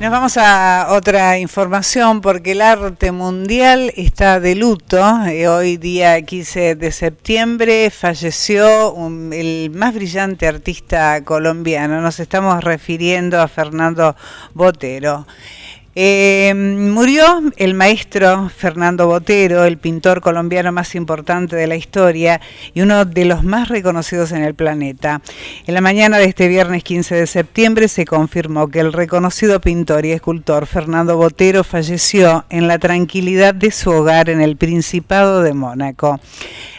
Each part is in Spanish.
Nos vamos a otra información porque el arte mundial está de luto. Eh, hoy día 15 de septiembre falleció el más brillante artista colombiano. Nos estamos refiriendo a Fernando Botero. Eh, murió el maestro Fernando Botero, el pintor colombiano más importante de la historia y uno de los más reconocidos en el planeta. En la mañana de este viernes 15 de septiembre se confirmó que el reconocido pintor y escultor Fernando Botero falleció en la tranquilidad de su hogar en el Principado de Mónaco.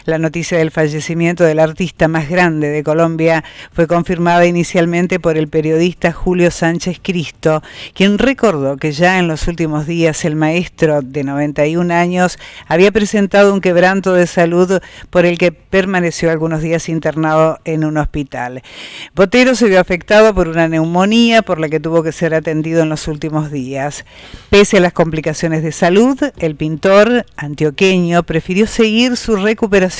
La noticia del fallecimiento del artista más grande de Colombia fue confirmada inicialmente por el periodista Julio Sánchez Cristo, quien recordó que ya en los últimos días el maestro de 91 años había presentado un quebranto de salud por el que permaneció algunos días internado en un hospital. Botero se vio afectado por una neumonía por la que tuvo que ser atendido en los últimos días. Pese a las complicaciones de salud, el pintor antioqueño prefirió seguir su recuperación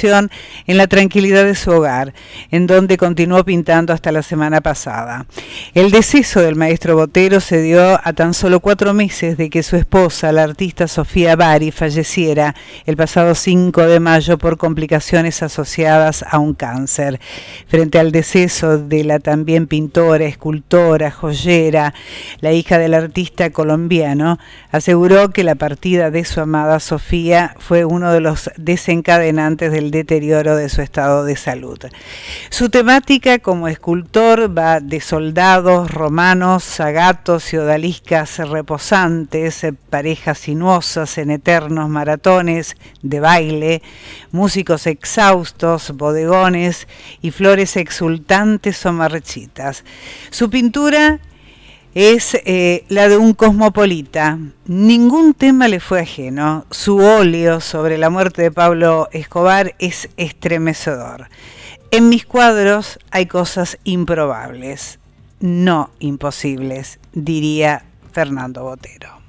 en la tranquilidad de su hogar, en donde continuó pintando hasta la semana pasada. El deceso del maestro Botero se dio a tan solo cuatro meses de que su esposa, la artista Sofía Bari, falleciera el pasado 5 de mayo por complicaciones asociadas a un cáncer. Frente al deceso de la también pintora, escultora, joyera, la hija del artista colombiano, aseguró que la partida de su amada Sofía fue uno de los desencadenantes de deterioro de su estado de salud. Su temática como escultor va de soldados, romanos, zagatos, odaliscas reposantes, parejas sinuosas en eternos maratones de baile, músicos exhaustos, bodegones y flores exultantes o marchitas. Su pintura es eh, la de un cosmopolita. Ningún tema le fue ajeno. Su óleo sobre la muerte de Pablo Escobar es estremecedor. En mis cuadros hay cosas improbables, no imposibles, diría Fernando Botero.